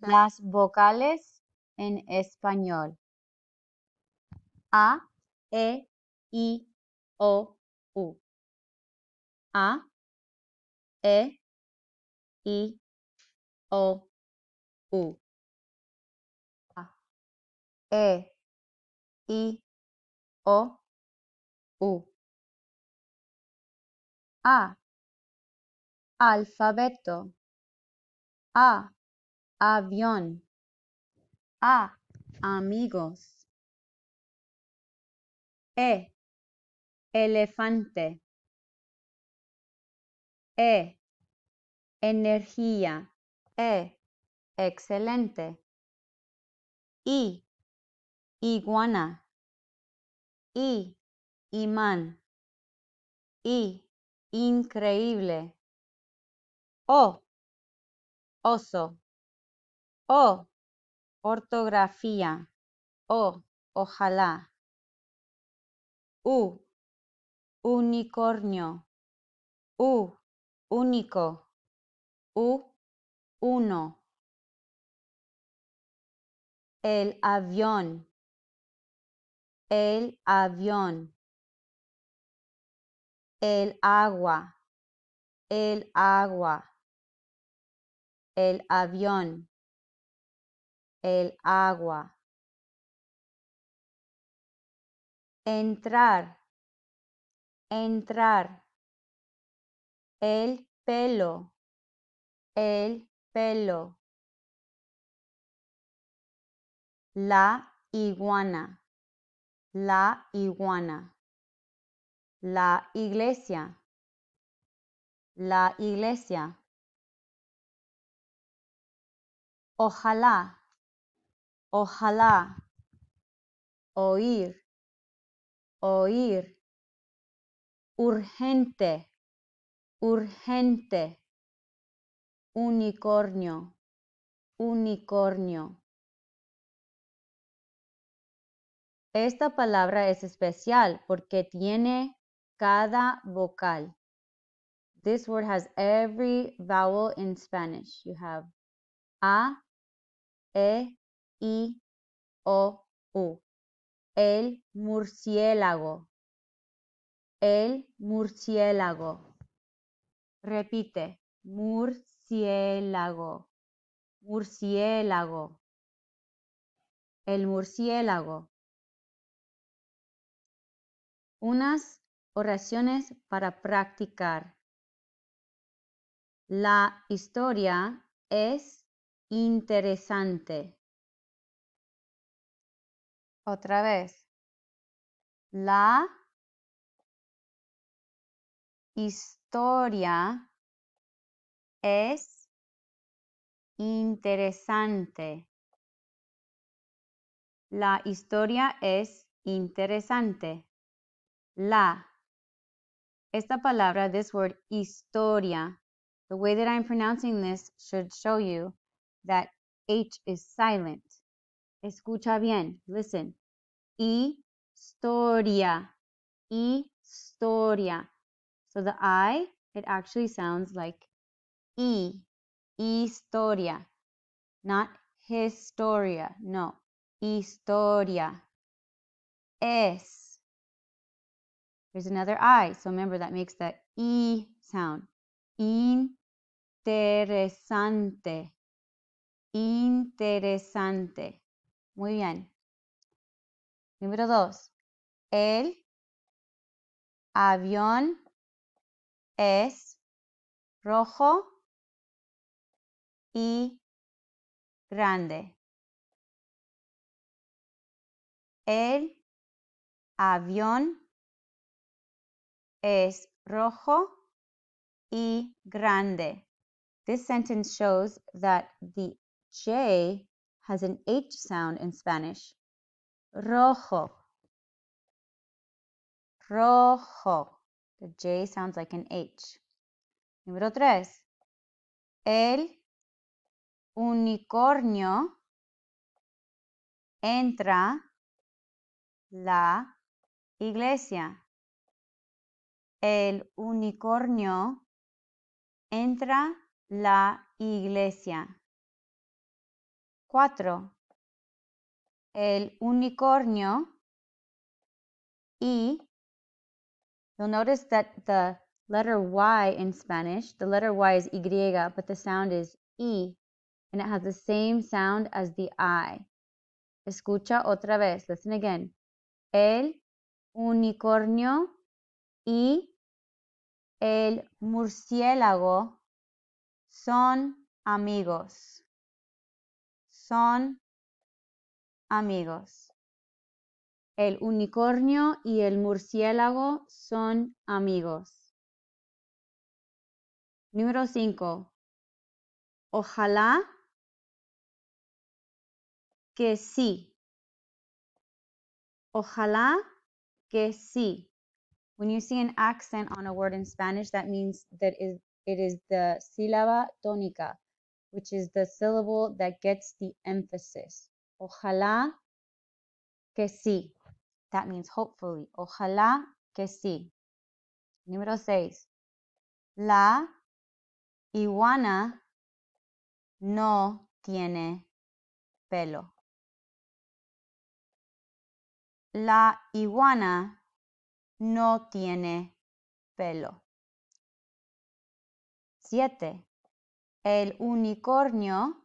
las vocales en español. A, E, I, O, U. A, E, I, O, U. A, E, I, O, U. A. Alfabeto. A avión a amigos e elefante e energía e excelente i iguana i imán i increíble o oso o, ortografía. Oh, ojalá. U, unicornio. U, único. U, uno. El avión. El avión. El agua. El agua. El avión el agua. Entrar, entrar. El pelo, el pelo. La iguana, la iguana. La iglesia, la iglesia. Ojalá, ojalá, oír, oír, urgente, urgente, unicornio, unicornio. Esta palabra es especial porque tiene cada vocal. This word has every vowel in Spanish. You have a, e, I, O, U. El murciélago. El murciélago. Repite. Murciélago. Murciélago. El murciélago. Unas oraciones para practicar. La historia es interesante. Otra vez. La historia es interesante. La historia es interesante. La. Esta palabra, this word, historia, the way that I'm pronouncing this should show you that H is silent. Escucha bien, listen. Historia, historia. So the I, it actually sounds like E, historia, not historia, no, historia. S. There's another I, so remember that makes the E sound. Interesante, interesante. Muy bien. Número dos. El avión es rojo y grande. El avión es rojo y grande. This sentence shows that the J has an H sound in Spanish. Rojo. Rojo. The J sounds like an H. Número tres. El unicornio entra la iglesia. El unicornio entra la iglesia. 4. El unicornio. y, You'll notice that the letter Y in Spanish, the letter Y is Y, but the sound is E, and it has the same sound as the I. Escucha otra vez. Listen again. El unicornio y el murciélago son amigos son amigos. El unicornio y el murciélago son amigos. Número 5. Ojalá que sí. Ojalá que sí. When you see an accent on a word in Spanish, that means that it is the sílaba tónica which is the syllable that gets the emphasis. Ojalá que sí. That means hopefully. Ojalá que sí. Número seis. La iguana no tiene pelo. La iguana no tiene pelo. Siete. El unicornio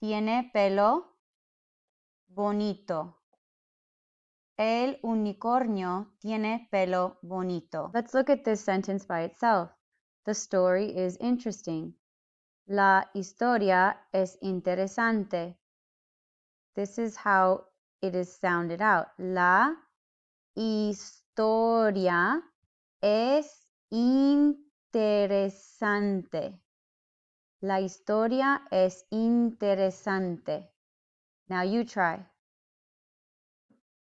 tiene pelo bonito. El unicornio tiene pelo bonito. Let's look at this sentence by itself. The story is interesting. La historia es interesante. This is how it is sounded out. La historia es interesante. La historia es interesante. Now you try.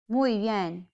Muy bien.